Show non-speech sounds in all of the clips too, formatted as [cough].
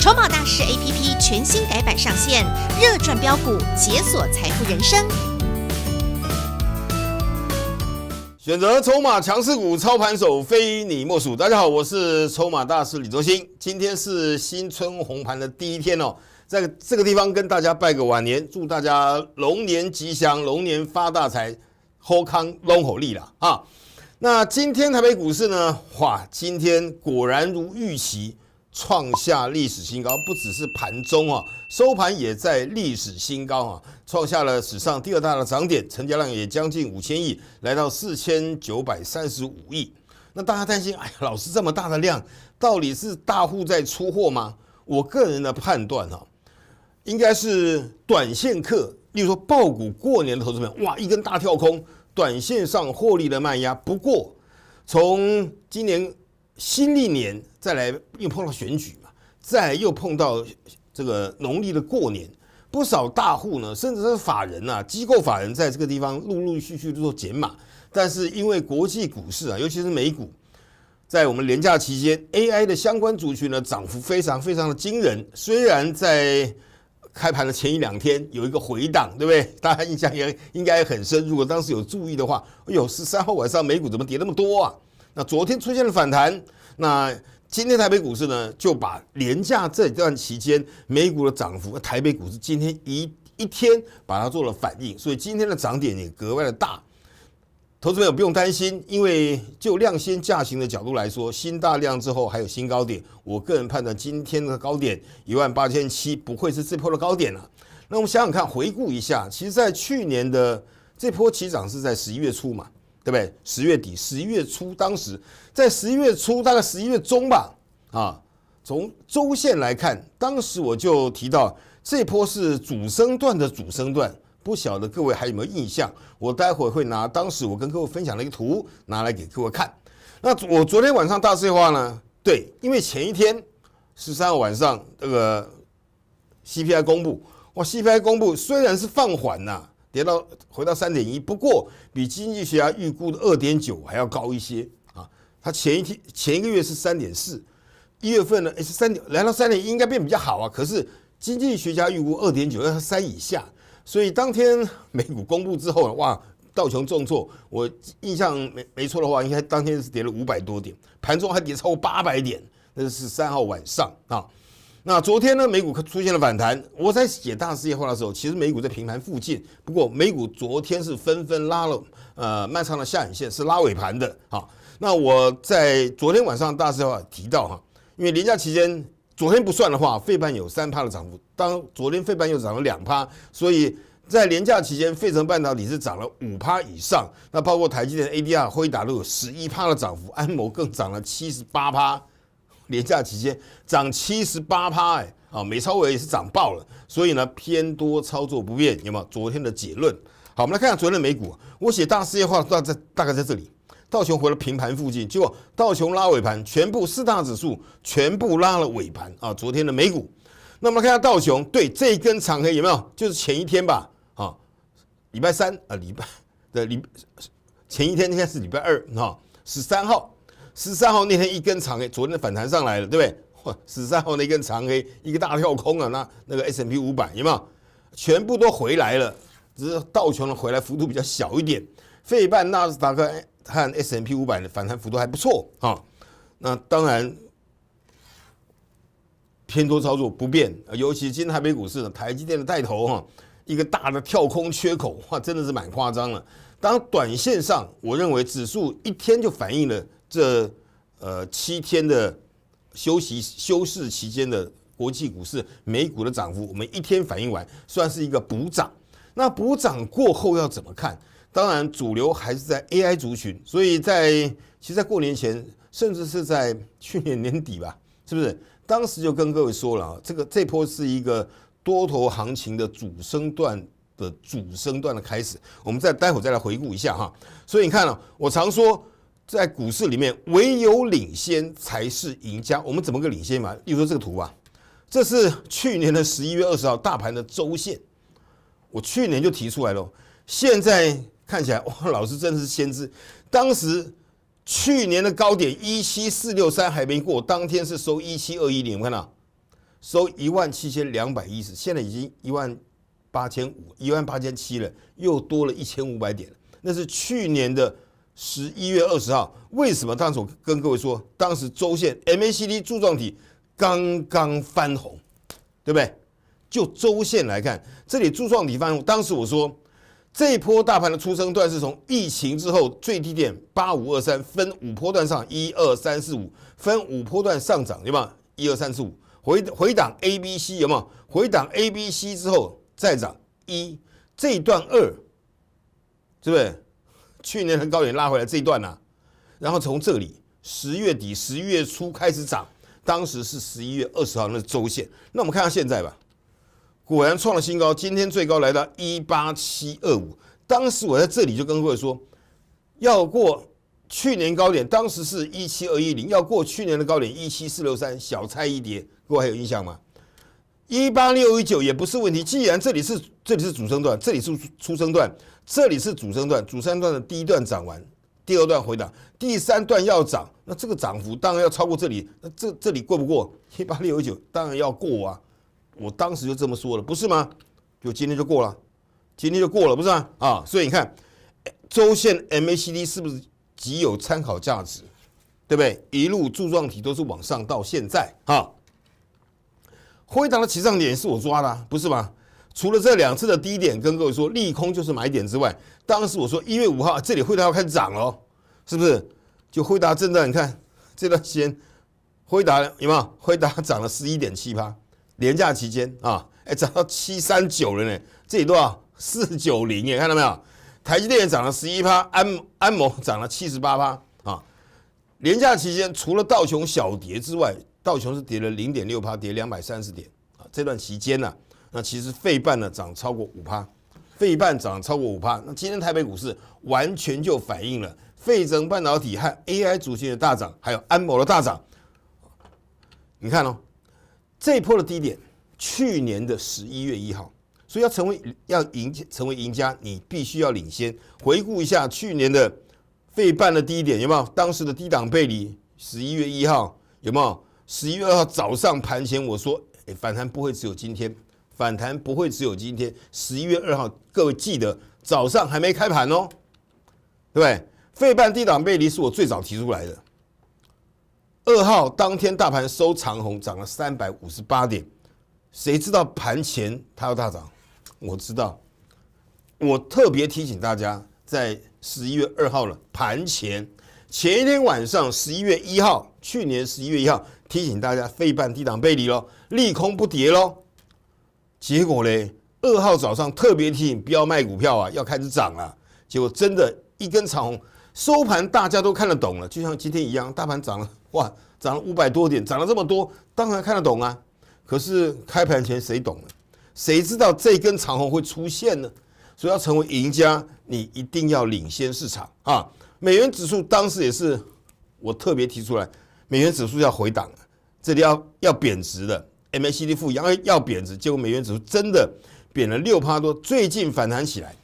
筹码大师 A P P 全新改版上线，热赚标股，解锁财富人生。选择筹码强势股，操盘手非你莫属。大家好，我是筹码大师李卓兴。今天是新春红盘的第一天哦，在这个地方跟大家拜个晚年，祝大家龙年吉祥，龙年发大财，hold 康 long h o l 利了啊！那今天台北股市呢？哇，今天果然如预期。创下历史新高，不只是盘中啊，收盘也在历史新高啊，创下了史上第二大的涨点，成交量也将近五千亿，来到四千九百三十五亿。那大家担心，哎，呀，老师这么大的量，到底是大户在出货吗？我个人的判断哈，应该是短线客，例如说爆股过年的投资者，哇，一根大跳空，短线上获利的卖压。不过，从今年。新历年再来又碰到选举嘛，再又碰到这个农历的过年，不少大户呢，甚至是法人啊，机构法人在这个地方陆陆续续做减码。但是因为国际股市啊，尤其是美股，在我们年假期间，AI 的相关族群呢，涨幅非常非常的惊人。虽然在开盘的前一两天有一个回档，对不对？[laughs] 大家印象也应该很深。如果当时有注意的话，哎呦，十三号晚上美股怎么跌那么多啊？那昨天出现了反弹，那今天台北股市呢，就把廉价这段期间美股的涨幅，台北股市今天一一天把它做了反应，所以今天的涨点也格外的大。投资朋友不用担心，因为就量先价行的角度来说，新大量之后还有新高点，我个人判断今天的高点一万八千七不会是这波的高点了。那我们想想看，回顾一下，其实在去年的这波起涨是在十一月初嘛。对不对？十月底、十一月初，当时在十一月初，大概十一月中吧，啊，从周线来看，当时我就提到这波是主升段的主升段，不晓得各位还有没有印象？我待会会拿当时我跟客位分享的一个图拿来给客位看。那我昨天晚上大势的话呢，对，因为前一天十三号晚上那个 CPI 公布，哇，CPI 公布虽然是放缓了。跌到回到三点一，不过比经济学家预估的二点九还要高一些啊。它前一天前一个月是三点四，一月份呢是三，来到三点一应该变比较好啊。可是经济学家预估二点九要三以下，所以当天 [laughs] 美股公布之后，哇，道琼重挫。我印象没没错的话，应该当天是跌了五百多点，盘中还跌超过八百点，那是三号晚上啊。那昨天呢？美股出现了反弹。我在写大事业化的时候，其实美股在平盘附近。不过美股昨天是纷纷拉了，呃，漫长的下影线，是拉尾盘的啊。那我在昨天晚上大事业化提到哈，因为连假期间，昨天不算的话，费半有三趴的涨幅。当昨天费半又涨了两趴，所以在年假期间，费城半导体是涨了五趴以上。那包括台积电 ADR、辉达都有十一趴的涨幅，安摩更涨了七十八趴。廉假期间涨七十八趴，哎，啊，美超尾也是涨爆了，所以呢，偏多操作不变，有没有昨天的结论？好，我们来看下昨天的美股，我写大事业化大在大概在这里，道琼回了平盘附近，结果道琼拉尾盘，全部四大指数全部拉了尾盘啊，昨天的美股，那我们来看下道琼，对这一根长黑有没有？就是前一天吧，啊，礼拜三啊，礼拜的礼前一天应该是礼拜二啊，十三号。十三号那天一根长黑，昨天反弹上来了，对不对？哇，[laughs] 十三号那根长黑一个大跳空啊！那那个 S M P 五百有没有全部都回来了？只是道琼的回来幅度比较小一点。费半纳斯达克和 S M P 五百的反弹幅度还不错啊。那当然偏多操作不变，尤其是今天台北股市的台积电的带头哈，一个大的跳空缺口哇，真的是蛮夸张了。当短线上我认为指数一天就反映了这。呃，七天的休息休市期间的国际股市，美股的涨幅，我们一天反应完，算是一个补涨。那补涨过后要怎么看？当然，主流还是在 AI 族群，所以在其实，在过年前，甚至是在去年年底吧，是不是？当时就跟各位说了，啊，这个这波是一个多头行情的主升段的主升段的开始，我们再待会再来回顾一下哈。所以你看啊，我常说。在股市里面，唯有领先才是赢家。我们怎么个领先法？比如说这个图啊，这是去年的十一月二十号大盘的周线。我去年就提出来了，现在看起来哇，老师真是先知。当时去年的高点一七四六三还没过，当天是收一七二一零，我们看到收一万七千两百一十，现在已经一万八千五，一万八千七了，又多了一千五百点。那是去年的。十一月二十号，为什么当时我跟各位说，当时周线 MACD 柱状体刚刚翻红，对不对？就周线来看，这里柱状体翻红，当时我说这一波大盘的出生段是从疫情之后最低点八五二三分五波段上，一二三四五分五波段上涨，有吧？一二三四五回回档 A B C 有没有？回档 A B C 之后再涨一，这一段二，对不对？去年高点拉回来这一段呢，然后从这里十月底、十一月初开始涨，当时是十一月二十号那周线。那我们看看现在吧，果然创了新高，今天最高来到一八七二五。当时我在这里就跟各位说，要过去年高点，当时是一七二一零，要过去年的高点一七四六三，小菜一碟，各位还有印象吗？一八六一九也不是问题，既然这里是这里是主升段，这里是出生段。这里是主升段，主升段的第一段涨完，第二段回档，第三段要涨，那这个涨幅当然要超过这里，那这这里过不过一八六九？当然要过啊！我当时就这么说了，不是吗？就今天就过了，今天就过了，不是啊？啊，所以你看，周线 MACD 是不是极有参考价值？对不对？一路柱状体都是往上到现在啊，回档的起涨点是我抓的，不是吧？除了这两次的低点跟各位说利空就是买点之外，当时我说一月五号这里惠达要开始涨了，是不是？就惠达震荡，你看这段时间，惠达有没有？惠达涨了十一点七八，廉价期间啊，哎涨到七三九了呢，这里多少？四九零你看到没有？台积电也涨了十一趴，安安谋涨了七十八趴啊。廉价期间除了道琼小跌之外，道琼是跌了零点六趴，跌两百三十点啊。这段期间呢？那其实费半呢涨超过五趴，费半涨超过五趴。那今天台北股市完全就反映了费正半导体和 AI 组件的大涨，还有安某的大涨。你看哦，这波的低点，去年的十一月一号。所以要成为要赢成为赢家，你必须要领先。回顾一下去年的费半的低点，有没有当时的低档背离？十一月一号有没有？十一月二号早上盘前我说，哎，反弹不会只有今天。反弹不会只有今天，十一月二号，各位记得早上还没开盘哦，对不对？费半低档背离是我最早提出来的。二号当天大盘收长红，涨了三百五十八点，谁知道盘前它要大涨？我知道，我特别提醒大家，在十一月二号了，盘前前一天晚上，十一月一号，去年十一月一号，提醒大家费半低档背离咯，利空不跌咯。结果呢？二号早上特别提醒不要卖股票啊，要开始涨了。结果真的，一根长红收盘，大家都看得懂了，就像今天一样，大盘涨了，哇，涨了五百多点，涨了这么多，当然看得懂啊。可是开盘前谁懂呢？谁知道这根长红会出现呢？所以要成为赢家，你一定要领先市场啊。美元指数当时也是我特别提出来，美元指数要回档这里要要贬值的。M A C D 负然要要贬值，结果美元指数真的贬了六趴多。最近反弹起来，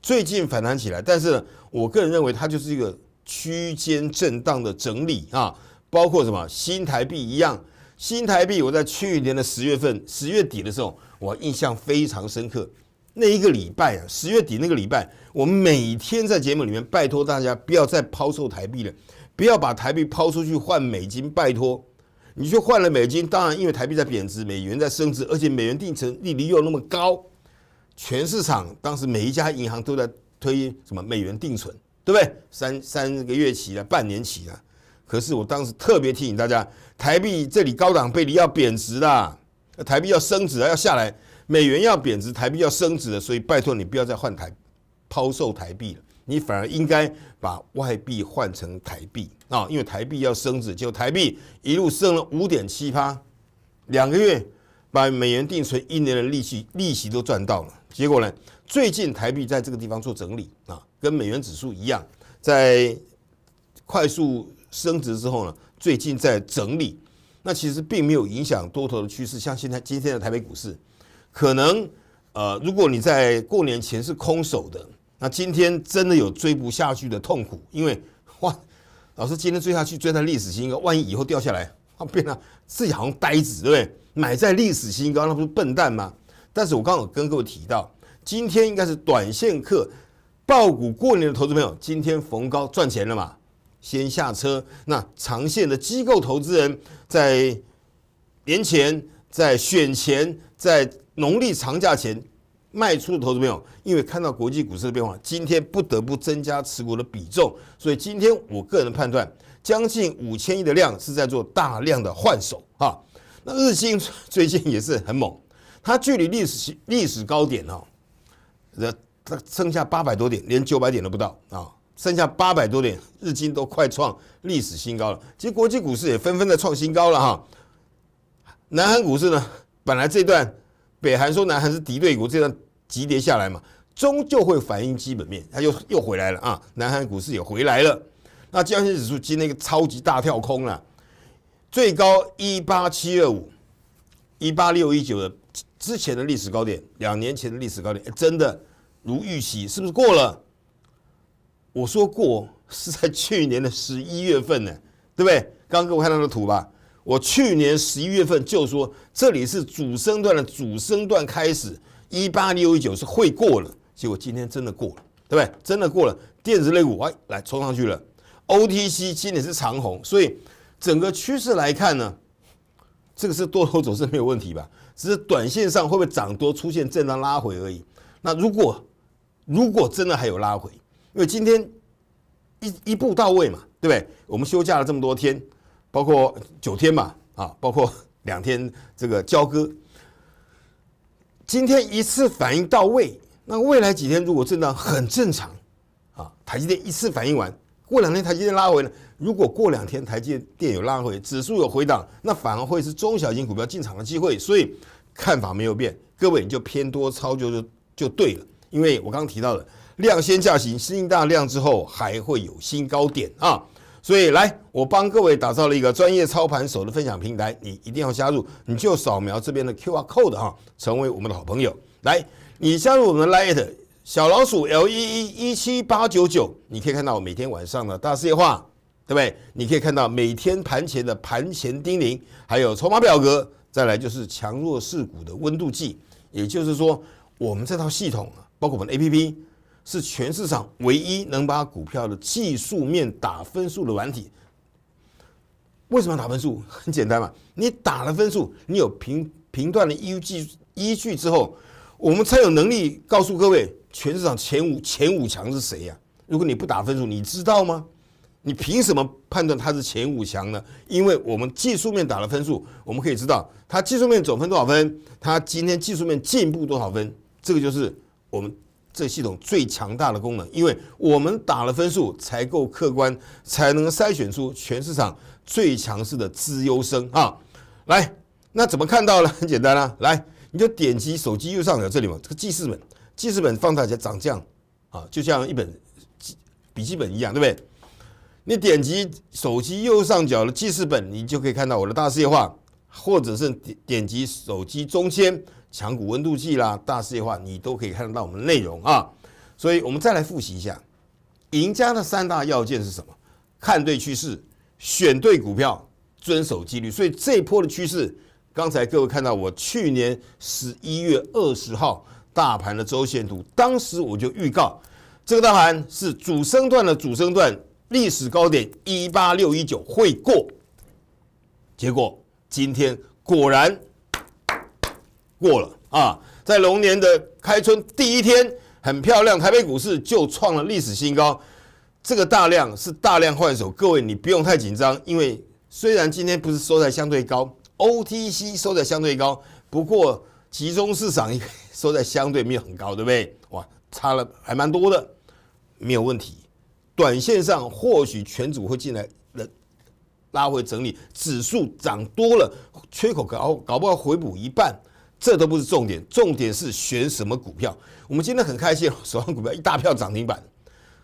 最近反弹起来，但是呢，我个人认为它就是一个区间震荡的整理啊。包括什么新台币一样，新台币我在去年的十月份、十月底的时候，我印象非常深刻。那一个礼拜啊，十月底那个礼拜，我每天在节目里面拜托大家不要再抛售台币了，不要把台币抛出去换美金，拜托。你去换了美金，当然因为台币在贬值，美元在升值，而且美元定存利率又那么高，全市场当时每一家银行都在推什么美元定存，对不对？三三个月起啊，半年起啊。可是我当时特别提醒大家，台币这里高档背离要贬值啦，台币要升值啊，要下来，美元要贬值，台币要升值了，所以拜托你不要再换台，抛售台币了。你反而应该把外币换成台币啊，因为台币要升值，结果台币一路升了五点七趴，两个月把美元定存一年的利息利息都赚到了。结果呢，最近台币在这个地方做整理啊，跟美元指数一样，在快速升值之后呢，最近在整理，那其实并没有影响多头的趋势。像现在今天的台北股市，可能呃，如果你在过年前是空手的。那今天真的有追不下去的痛苦，因为 [laughs] 哇，老师今天追下去追到历史新高，万一以后掉下来，啊，变了，自己好像呆子，对不对？买在历史新高，那不是笨蛋吗？但是我刚刚有跟各位提到，今天应该是短线客爆股过年的投资朋友，今天逢高赚钱了嘛，先下车。那长线的机构投资人，在年前、在选前、在农历长假前。卖出的投资朋友，因为看到国际股市的变化，今天不得不增加持股的比重，所以今天我个人判断，将近五千亿的量是在做大量的换手，哈。那日经最近也是很猛，它距离历史历史高点哦，这它剩下八百多点，连九百点都不到啊，剩下八百多点，日经都快创历史新高了。其实国际股市也纷纷在创新高了哈。南韩股市呢，本来这段。北韩说南韩是敌对国，这样级别下来嘛，终究会反映基本面，它又又回来了啊！南韩股市也回来了，那交易指数今天一个超级大跳空了，最高一八七二五、一八六一九的之前的历史高点，两年前的历史高点，真的如预期，是不是过了？我说过是在去年的十一月份呢，对不对？刚刚我看到的图吧。我去年十一月份就说这里是主升段的主升段开始，一八六一九是会过了，结果今天真的过，了，对不对？真的过了，电子类股哎来冲上去了，OTC 今年是长红，所以整个趋势来看呢，这个是多头走势没有问题吧？只是短线上会不会涨多出现震荡拉回而已。那如果如果真的还有拉回，因为今天一一步到位嘛，对不对？我们休假了这么多天。包括九天嘛，啊，包括两天这个交割。今天一次反应到位，那未来几天如果震荡很正常，啊，台积电一次反应完，过两天台积电拉回了，如果过两天台积电有拉回，指数有回档，那反而会是中小型股票进场的机会，所以看法没有变，各位你就偏多操作就就对了，因为我刚刚提到的量先下行，新大量之后还会有新高点啊。所以来，我帮各位打造了一个专业操盘手的分享平台，你一定要加入，你就扫描这边的 QR code 哈，成为我们的好朋友。来，你加入我们的 Lite 小老鼠 L 一一一七八九九，你可以看到我每天晚上的大事业化，对不对？你可以看到每天盘前的盘前叮咛，还有筹码表格，再来就是强弱势股的温度计。也就是说，我们这套系统啊，包括我们 APP。是全市场唯一能把股票的技术面打分数的软体。为什么要打分数？[laughs] 很简单嘛，你打了分数，你有评评断的依据依据之后，我们才有能力告诉各位全市场前五前五强是谁呀？如果你不打分数，你知道吗？你凭什么判断它是前五强呢？因为我们技术面打了分数，我们可以知道它技术面总分多少分，它今天技术面进步多少分，这个就是我们。这系统最强大的功能，因为我们打了分数才够客观，才能筛选出全市场最强势的资优生啊！来，那怎么看到呢？很 [laughs] 简单啦，来你就点击手机右上角这里嘛，这个记事本，记事本放大一长这样啊，就像一本笔记本一样，对不对？你点击手机右上角的记事本，你就可以看到我的大事业化，或者是点点击手机中间。强股温度计啦，大世界化，你都可以看得到我们的内容啊。所以，我们再来复习一下赢家的三大要件是什么：看对趋势，选对股票，遵守纪律。所以，这波的趋势，刚才各位看到我去年十一月二十号大盘的周线图，当时我就预告这个大盘是主升段的主升段历史高点一八六一九会过，结果今天果然。过了啊，在龙年的开春第一天，很漂亮，台北股市就创了历史新高。这个大量是大量换手，各位你不用太紧张，因为虽然今天不是收在相对高，OTC 收在相对高，不过集中市场 [laughs] 收在相对没有很高，对不对？哇，差了还蛮多的，没有问题。短线上或许全组会进来，拉回整理，指数涨多了，缺口搞搞不好回补一半。这都不是重点，重点是选什么股票。我们今天很开心，[laughs] 手上股票一大票涨停板。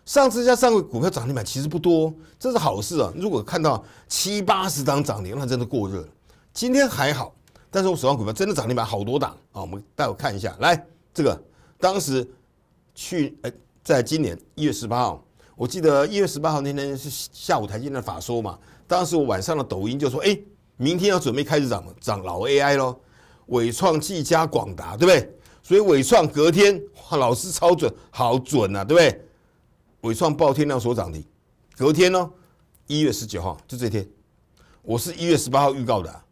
上次加上个股票涨停板其实不多，这是好事啊。如果看到七八十档涨停，那真的过热。今天还好，但是我手上股票真的涨停板好多档啊。我们待我看一下，来，这个当时去哎，在今年一月十八号，我记得一月十八号那天是下午台积电的法说嘛。当时我晚上的抖音就说，哎，明天要准备开始涨涨老 AI 喽。伟创、技嘉、广达，对不对？所以伟创隔天，哇，老师超准，好准呐，对不对？伟创爆天量，所涨停。隔天呢，一月十九号，就这天，我是一月十八号预告的，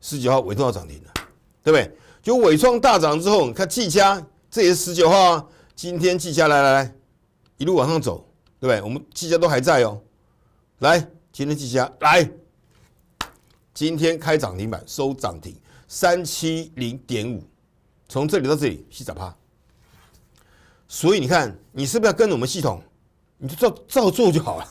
十九号伟创要涨停的，对不对？就伟创大涨之后，你看技嘉，这也是十九号啊。今天技嘉来来来，一路往上走，对不对？我们技嘉都还在哦。来，今天技嘉来，今天开涨停板，收涨停。三七零点五，从这里到这里是找趴，所以你看你是不是要跟着我们系统，你就照照做就好了，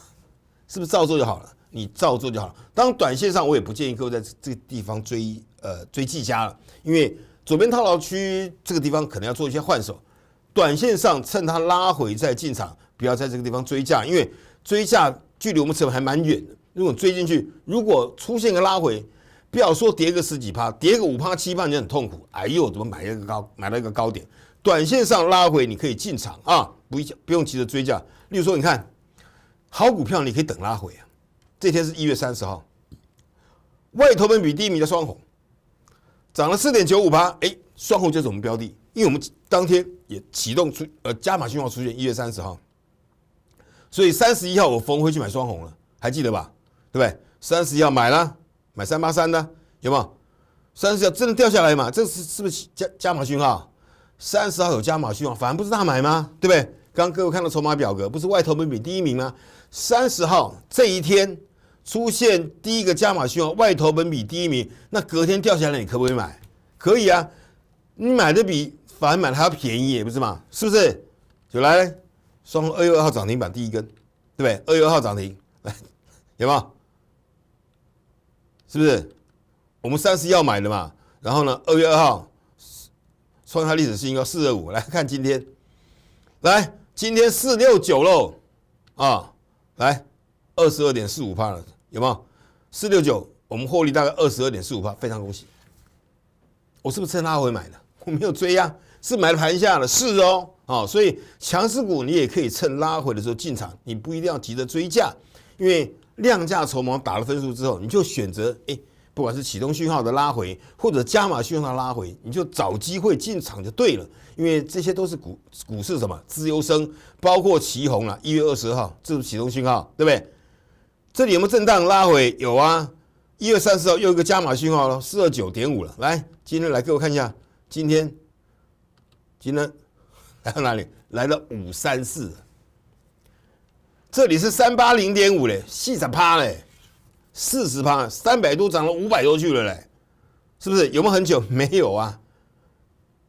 是不是照做就好了？你照做就好了。当然，短线上我也不建议各位在这个地方追呃追技嘉了，因为左边套牢区这个地方可能要做一些换手，短线上趁它拉回再进场，不要在这个地方追价，因为追价距离我们成本还蛮远的。如果追进去，如果出现个拉回。不要说跌个十几趴，跌个五趴七趴，你很痛苦。哎呦，怎么买一个高，买了一个高点，短线上拉回，你可以进场啊，不不用急着追价。例如说，你看好股票，你可以等拉回啊。这天是一月三十号，外投本比低迷的双红涨了四点九五趴，哎，双红就是我们标的，因为我们当天也启动出，呃，加码信号出现一月三十号，所以三十一号我峰会去买双红了，还记得吧？对不对？三十一号买了。买三八三的有没有？三十号真的掉下来嘛？这是是不是加加码讯号？三十号有加码讯号，反而不是大买吗？对不对？刚各位看到筹码表格，不是外投本比第一名吗？三十号这一天出现第一个加码讯号，外投本比第一名，那隔天掉下来，你可不可以买？可以啊，你买的比反买要便宜，不是嘛？是不是？就来，双二月二号涨停板第一根，对不对？二月二号涨停，来有没有？是不是？我们三十要买的嘛？然后呢？二月二号创下历史新高四二五，来看今天，来今天四六九喽，啊，来二十二点四五帕了，有没有？四六九，我们获利大概二十二点四五帕，非常恭喜。我是不是趁拉回买的？我没有追呀，是买了盘下的，是哦，啊，所以强势股你也可以趁拉回的时候进场，你不一定要急着追价，因为。量价筹码打了分数之后，你就选择哎，不管是启动讯号的拉回，或者加码讯号拉回，你就找机会进场就对了，因为这些都是股股市什么自由生，包括旗红啊，一月二十号这是启动讯号，对不对？这里有没有震荡拉回？有啊，一月三十号又一个加码讯号了，四二九点五了，来，今天来给我看一下，今天，今天 [laughs] 来到哪里？来了五三四。这里是三八零点五嘞，四十趴嘞，四十趴，三百多涨了五百多去了嘞，是不是？有没有很久？[laughs] 没有啊，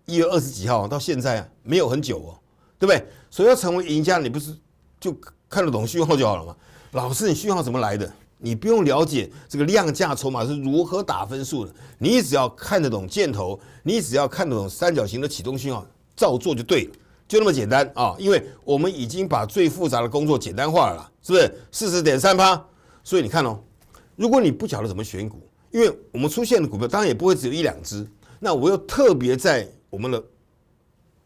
一月二十几号到现在啊，没有很久哦，对不对？所以要成为赢家，你不是就看得懂讯号就好了嘛？老师，你讯号怎么来的？你不用了解这个量价筹码是如何打分数的，你只要看得懂箭头，你只要看得懂三角形的启动讯号，照做就对了。就那么简单啊，因为我们已经把最复杂的工作简单化了，是不是？四十点三八，所以你看哦，如果你不晓得怎么选股，因为我们出现的股票当然也不会只有一两只，那我又特别在我们的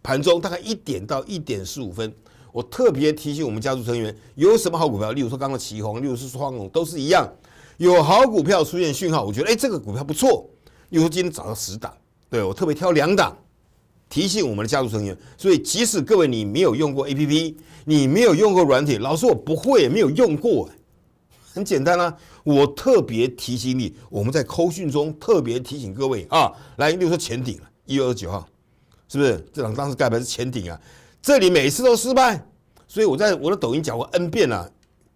盘中大概一点到一点十五分，我特别提醒我们家族成员有什么好股票，例如说刚刚起红，例如说双龙都是一样，有好股票出现讯号，我觉得哎这个股票不错，例如今天早上十档，对我特别挑两档。提醒我们的家族成员，所以即使各位你没有用过 APP，你没有用过软体，老师我不会，没有用过，很简单啦。我特别提醒你，我们在扣讯中特别提醒各位啊，来，例如说潜艇了，一月二十九号，是不是？这场当时盖牌是潜艇啊，这里每次都失败，所以我在我的抖音讲过 N 遍了，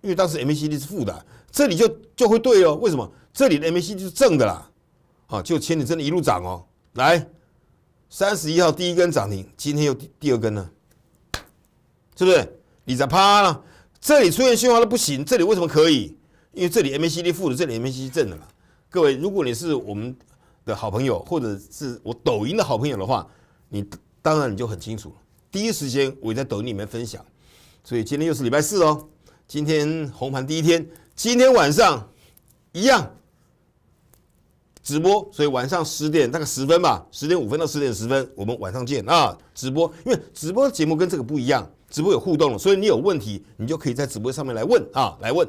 因为当时 MACD 是负的，这里就就会对哦。为什么？这里的 MACD 是正的啦，啊，就潜艇真的一路涨哦，来。三十一号第一根涨停，今天又第二根呢，是不是？你在趴了？这里出现信号都不行，这里为什么可以？因为这里 MACD 负的，这里 MACD 正的嘛。各位，如果你是我们的好朋友，或者是我抖音的好朋友的话，你当然你就很清楚了。第一时间我也在抖音里面分享。所以今天又是礼拜四哦，今天红盘第一天，今天晚上一样。直播，所以晚上十点大概十分吧，十点五分到十点十分，我们晚上见啊！直播，因为直播节目跟这个不一样，直播有互动了，所以你有问题，你就可以在直播上面来问啊，来问。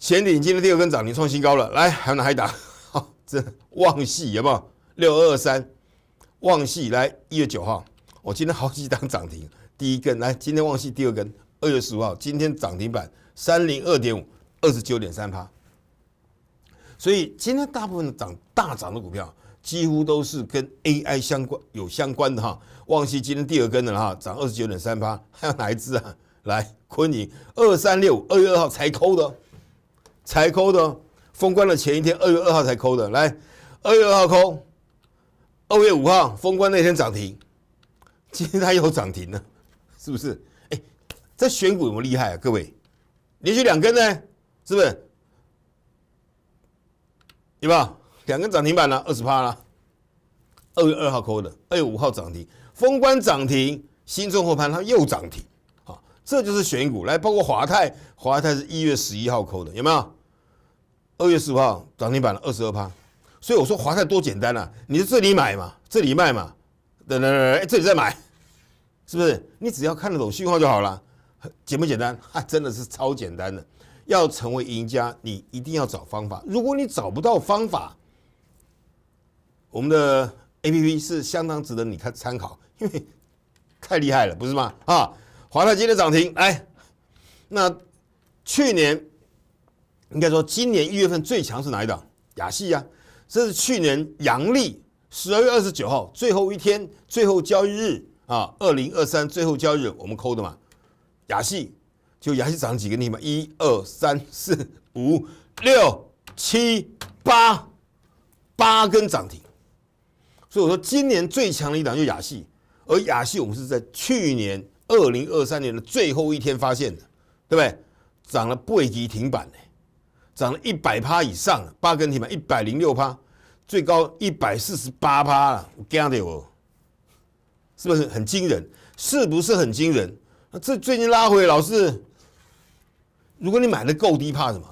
前顶今天第二根涨停创新高了，来还有哪一档？好，[laughs] 这旺系有没有？六二三，旺系来一月九号，我今天好几档涨停，第一根来，今天旺系第二根，二月十号今天涨停板三零二点五，二十九点三趴。所以今天大部分的涨大涨的股票，几乎都是跟 AI 相关有相关的哈。旺斯今天第二根了哈，涨二十九点三八，[laughs] 还有哪一支啊？来，昆宁二三六，二月二号才抠的，才抠的，封关的前一天，二月二号才抠的。来，二月二号抠，二月五号封关那天涨停，今天它又涨停了，是不是？哎，这选股没么厉害啊，各位，连续两根呢，是不是？对吧？两根涨停板了，二十趴了。二月二号扣的，二月五号涨停，封关涨停，新中货盘它又涨停，好，这就是选股来。包括华泰，华泰是一月十一号扣的，有没有？二月十号涨停板了，二十二趴。所以我说华泰多简单啊，你这里买嘛，这里卖嘛，等等，等，这里再买，是不是？你只要看得懂讯号就好了，简不简单？真的是超简单的。要成为赢家，你一定要找方法。如果你找不到方法，我们的 A P P 是相当值得你看参考，因为太厉害了，不是吗？啊，华泰今天涨停，哎，那去年应该说今年一月份最强是哪一档？雅戏啊，这是去年阳历十二月二十九号最后一天，最后交易日啊，二零二三最后交易日我们扣的嘛，雅戏。就雅戏涨几个地嘛，一二三四五六七八八根涨停，所以我说今年最强的一档就雅戏，而雅戏我们是在去年二零二三年的最后一天发现的，对不对？涨了倍级停板呢，涨了一百趴以上八根停板，一百零六趴，最高一百四十八趴了，惊得有，是不是很惊人？是不是很惊人？这最近拉回老是。如果你买的够低，怕什么？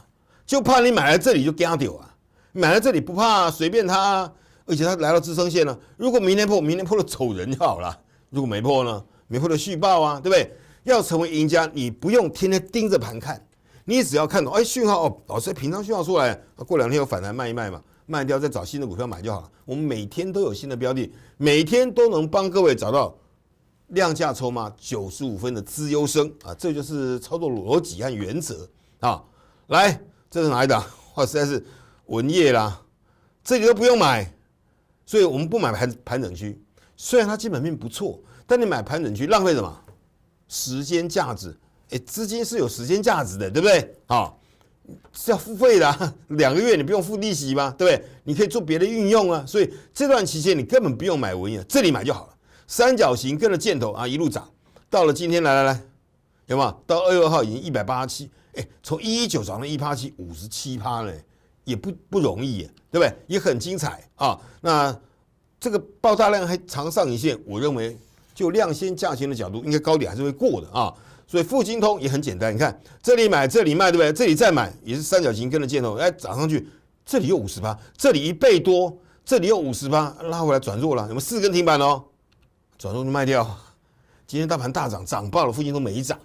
就怕你买了这里就给他丢啊！买了这里不怕，随便他啊！而且他来到支撑线了，如果明天破，明天破了走人就好了。如果没破呢？没破了续报啊，对不对？要成为赢家，你不用天天盯着盘看，你只要看懂，哎，讯号，老师平常讯号出来，过两天有反弹卖一卖嘛，卖掉再找新的股票买就好了。我们每天都有新的标的，每天都能帮各位找到。量价筹码九十五分的资优生啊，这就是操作逻辑和原则啊。来，这是哪里的？[laughs] 哇，实在是文业啦，这里都不用买，所以我们不买盘盘整区。虽然它基本面不错，但你买盘整区浪费什么时间价值？哎，资金是有时间价值的，对不对？啊，是要付费的，[laughs] 两个月你不用付利息吗？对不对？你可以做别的运用啊。所以这段期间你根本不用买文业，这里买就好了。三角形跟着箭头啊，一路涨，到了今天来来来，有吗？到二月二号已经一百八十七，哎，从一一九涨到一八七，五十七趴呢也不不容易，对不对？也很精彩啊。那这个爆炸量还长上影线，我认为就量先价先的角度，应该高点还是会过的啊。所以富精通也很简单，你看这里买，这里卖，对不对？这里再买也是三角形跟着箭头，哎，涨上去，这里又五十八，这里一倍多，这里又五十八，拉回来转弱了，有没有四根停板哦。转弱就卖掉。今天大盘大涨，涨爆了，附近都没涨，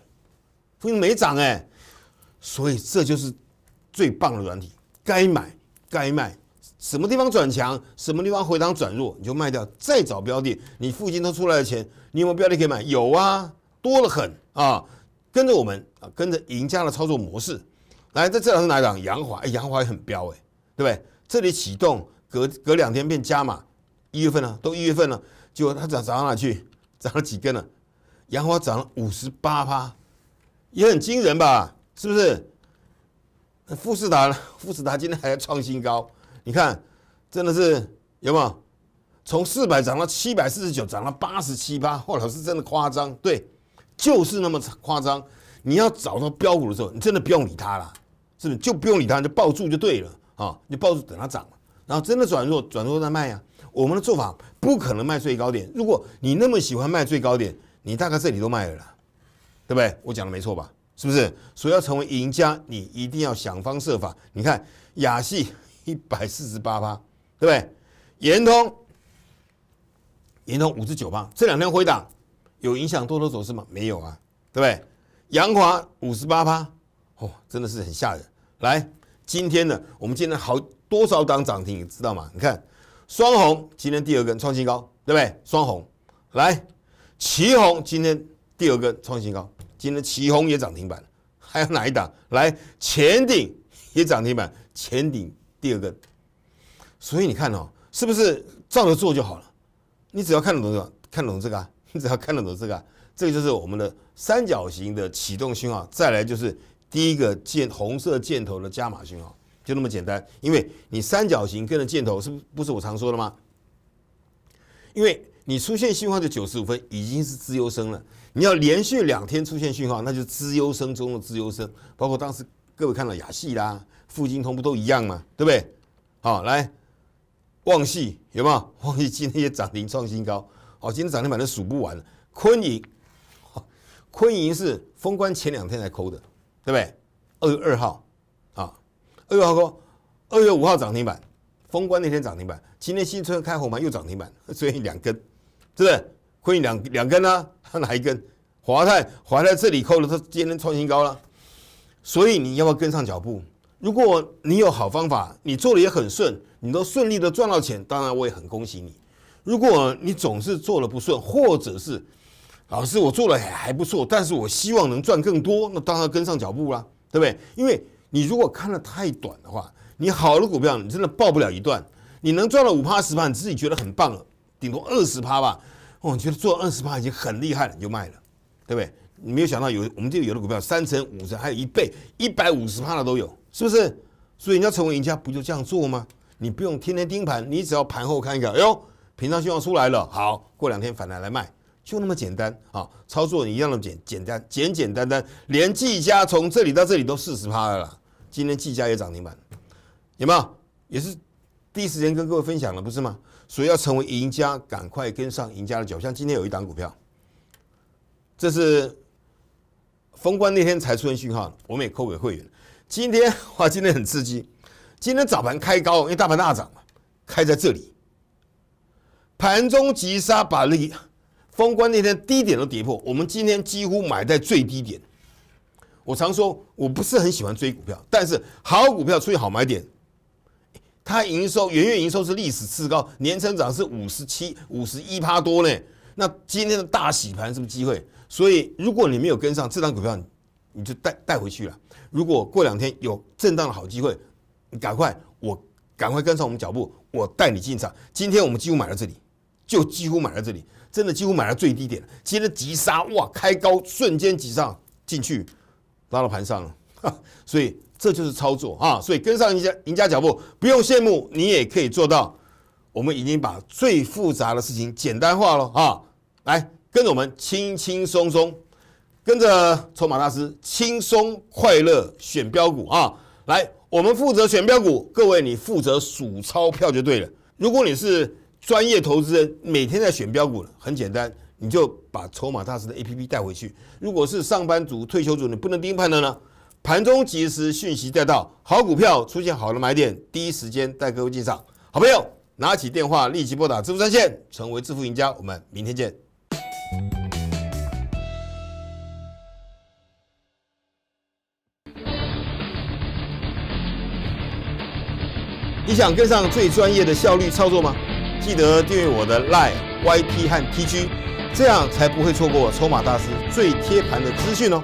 附近没涨哎。所以这就是最棒的软体，该买该卖。什么地方转强，什么地方回档转弱，你就卖掉，再找标的。你附近都出来的钱，你有没有标的可以买？有啊，多得很啊。跟着我们啊，跟着赢家的操作模式来。在这早是哪一档？阳华哎，阳华也很彪哎，对不对？这里启动，隔隔两天变加码。一月份呢，都一月份了。结果它涨涨到哪去？涨了几根了？杨花涨了五十八趴，也很惊人吧？是不是？富士达，富士达今天还在创新高。你看，真的是有没有？从四百涨到七百四十九，涨了八十七趴。哇，老师真的夸张，对，就是那么夸张。你要找到标股的时候，你真的不用理它了，是不是？就不用理它，就抱住就对了啊，就抱住等它涨。然后真的转弱，转弱再卖呀。我们的做法不可能卖最高点。如果你那么喜欢卖最高点，你大概这里都卖了啦，对不对？我讲的没错吧？是不是？所以要成为赢家，你一定要想方设法。你看，亚细一百四十八趴，对不对？圆通，圆通五十九趴，这两天回档有影响多头走势吗？没有啊，对不对？洋华五十八趴，哦，真的是很吓人。来，今天呢，我们今天好。多少档涨停你知道吗？你看，双红今天第二根创新高，对不对？双红来，旗红今天第二根创新高，今天旗红也涨停板了。还有哪一档？来，前顶也涨停板，前顶第二根。所以你看哦，是不是照着做就好了？你只要看得懂这个，看得懂这个，啊，你只要看得懂这个，啊，这个就是我们的三角形的启动信号。再来就是第一个箭红色箭头的加码信号。就那么简单，因为你三角形跟着箭头是不是我常说的吗？因为你出现信号的九十五分已经是资优生了，你要连续两天出现信号，那就资优生中的资优生，包括当时各位看到雅戏啦、富金通不都一样吗？对不对？好，来旺系有没有？旺系今天也涨停创新高，好，今天涨停板都数不完。了。昆银，昆银是封关前两天才抠的，对不对？二月二号。二月号，二月五号涨停板，封关那天涨停板，今天新春开红盘又涨停板，[laughs] 所以两根，是不是？亏你两两根呢？[laughs] 哪一根？华泰华泰这里扣了，他今天创新高了，所以你要不要跟上脚步？如果你有好方法，你做的也很顺，你都顺利的赚到钱，当然我也很恭喜你。如果你总是做的不顺，或者是老师我做的还还不错，但是我希望能赚更多，那当然跟上脚步啦，对不对？因为你如果看的太短的话，你好的股票你真的爆不了一段，你能赚了五趴十趴，你自己觉得很棒了，顶多二十趴吧，我觉得赚二十趴已经很厉害了，你就卖了，对不对？你没有想到有我们这里有的股票三成、五成，还有一倍、一百五十趴的都有，是不是？所以你要成为赢家，不就这样做吗？你不用天天盯盘，你只要盘后看一个，哎呦，平常信号出来了，好，过两天反弹来卖。就那么简单啊！操作一样的简简单，简简单单，连季嘉从这里到这里都四十趴了了。今天季嘉也涨停板，有没有？也是第一时间跟各位分享了，不是吗？所以要成为赢家，赶快跟上赢家的脚。像今天有一档股票，这是封关那天才出现讯号，我们也扣给会员。今天哇，今天很刺激，今天早盘开高，因为大盘大涨嘛，开在这里，盘中急杀把那。封关那天低点都跌破，我们今天几乎买在最低点。我常说，我不是很喜欢追股票，但是好股票出现好买点。它营收，元月营收是历史次高，年增长是五十七、五十一趴多呢。那今天的大洗盘是不是机会，所以如果你没有跟上这张股票，你就带带回去了。如果过两天有震荡的好机会，你赶快，我赶快跟上我们脚步，我带你进场。今天我们几乎买到这里，就几乎买到这里。真的几乎买了最低点了，接着急杀，哇，开高瞬间急上进去，拉到盘上了，所以这就是操作啊！所以跟上赢家赢家脚步，不用羡慕，你也可以做到。我们已经把最复杂的事情简单化了啊！来跟着我们，轻轻松松，跟着筹码大师轻松快乐选标股啊！来，我们负责选标股，各位你负责数钞票就对了。如果你是专业投资人每天在选标股呢？很简单，你就把《筹码大师》的 A P P 带回去。如果是上班族、退休族，你不能盯盘的呢，盘中及时讯息带到，好股票出现好的买点，第一时间带各位进场。好朋友，拿起电话立即拨打支付专线，成为致富赢家。我们明天见。你想跟上最专业的效率操作吗？记得订阅我的 Line YT 和 TG，这样才不会错过筹码大师最贴盘的资讯哦。